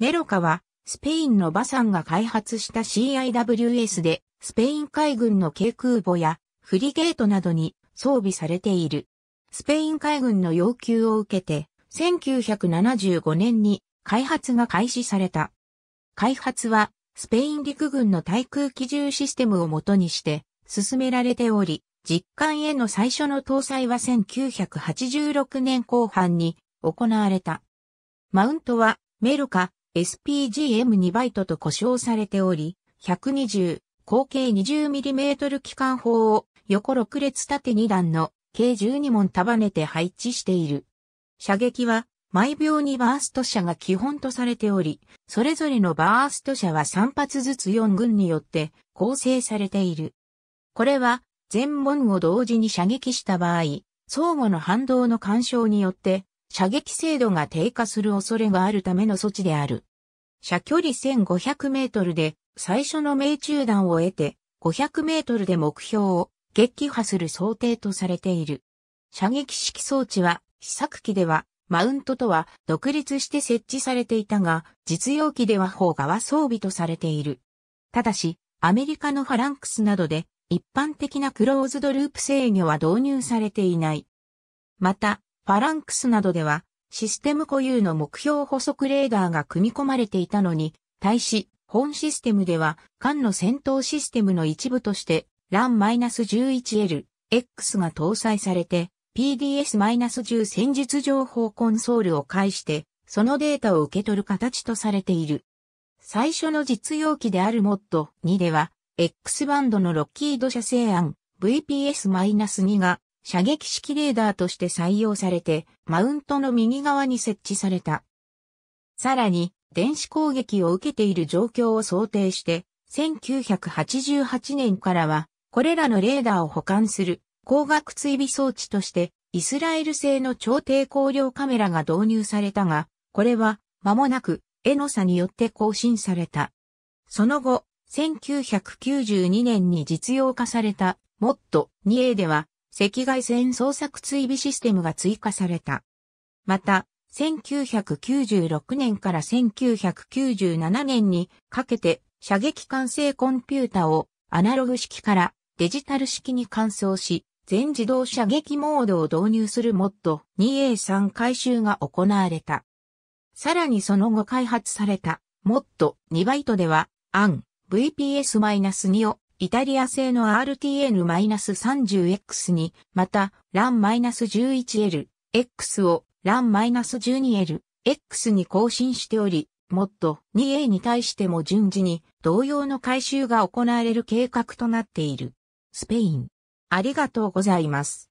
ネロカは、スペインのバサンが開発した CIWS で、スペイン海軍の軽空母やフリゲートなどに装備されている。スペイン海軍の要求を受けて、1975年に開発が開始された。開発は、スペイン陸軍の対空機銃システムを元にして進められており、実艦への最初の搭載は1986年後半に行われた。マウントはメロカ、SPGM2 バイトと呼称されており、120、口径 20mm 機関砲を横6列縦2段の計12門束ねて配置している。射撃は毎秒2バースト射が基本とされており、それぞれのバースト射は3発ずつ4軍によって構成されている。これは全門を同時に射撃した場合、相互の反動の干渉によって射撃精度が低下する恐れがあるための措置である。射距離1500メートルで最初の命中弾を得て500メートルで目標を撃破する想定とされている。射撃式装置は試作機ではマウントとは独立して設置されていたが、実用機では砲側装備とされている。ただし、アメリカのファランクスなどで一般的なクローズドループ制御は導入されていない。また、ファランクスなどでは、システム固有の目標補足レーダーが組み込まれていたのに、対し、本システムでは、艦の戦闘システムの一部として、LAN-11L、X が搭載されて、PDS-10 戦術情報コンソールを介して、そのデータを受け取る形とされている。最初の実用機である MOD2 では、X バンドのロッキード社製案 VPS-2 が射撃式レーダーとして採用されて、マウントの右側に設置された。さらに、電子攻撃を受けている状況を想定して、1988年からは、これらのレーダーを保管する光学追尾装置として、イスラエル製の超低光量カメラが導入されたが、これは間もなくエノサによって更新された。その後、1992年に実用化された MOD2A では赤外線捜索追尾システムが追加された。また、1996年から1997年にかけて射撃管制コンピュータをアナログ式からデジタル式に換装し、全自動射撃モードを導入する MOD2A3 回収が行われた。さらにその後開発された MOD2 バイトでは、アン VPS-2 をイタリア製の RTN-30X に、また、LAN-11L、X を LAN-12L、X に更新しており、もっと 2A に対しても順次に同様の改修が行われる計画となっている。スペイン。ありがとうございます。